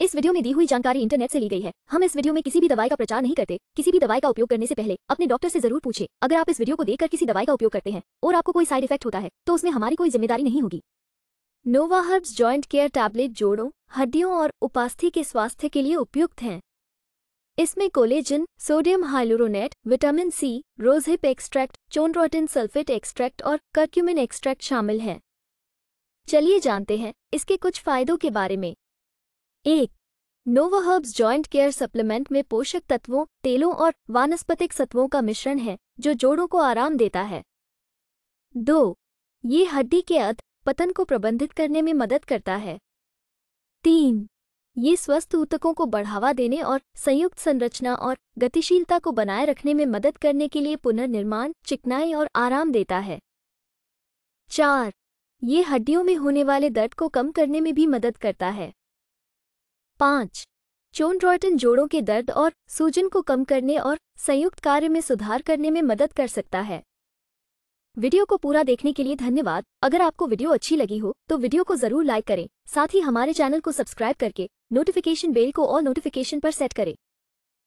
इस वीडियो में दी हुई जानकारी इंटरनेट से ली गई है हम इस वीडियो में किसी भी दवाई का प्रचार नहीं करते किसी भी दवाई का उपयोग करने से पहले अपने डॉक्टर से जरूर पूछे अगर आप इस वीडियो को देखकर किसी दवाई का उपयोग करते हैं और आपको कोई साइड इफेक्ट होता है तो उसमें हमारी कोई जिम्मेदारी नहीं होगी Nova Herbs joint care tablet जोड़ों हड्डियों और उपास्थि के स्वास्थ्य के लिए उपयुक्त हैं इसमें collagen sodium hyaluronate vitamin C rosehip extract chondroitin sulphate extract और कर्क्यूमिन एक्सट्रैक्ट शामिल हैं चलिए जानते हैं इसके कुछ फायदों के बारे में एक नोवाहर्ब्स जॉइंट केयर सप्लीमेंट में पोषक तत्वों तेलों और वानस्पतिक सत्वों का मिश्रण है जो जोड़ों को आराम देता है दो ये हड्डी के अध पतन को प्रबंधित करने में मदद करता है तीन ये स्वस्थ ऊतकों को बढ़ावा देने और संयुक्त संरचना और गतिशीलता को बनाए रखने में मदद करने के लिए पुनर्निर्माण चिकनाई और आराम देता है चार ये हड्डियों में होने वाले दर्द को कम करने में भी मदद करता है पाँच चोनड्रॉयटन जोड़ों के दर्द और सूजन को कम करने और संयुक्त कार्य में सुधार करने में मदद कर सकता है वीडियो को पूरा देखने के लिए धन्यवाद अगर आपको वीडियो अच्छी लगी हो तो वीडियो को जरूर लाइक करें साथ ही हमारे चैनल को सब्सक्राइब करके नोटिफिकेशन बेल को और नोटिफिकेशन पर सेट करें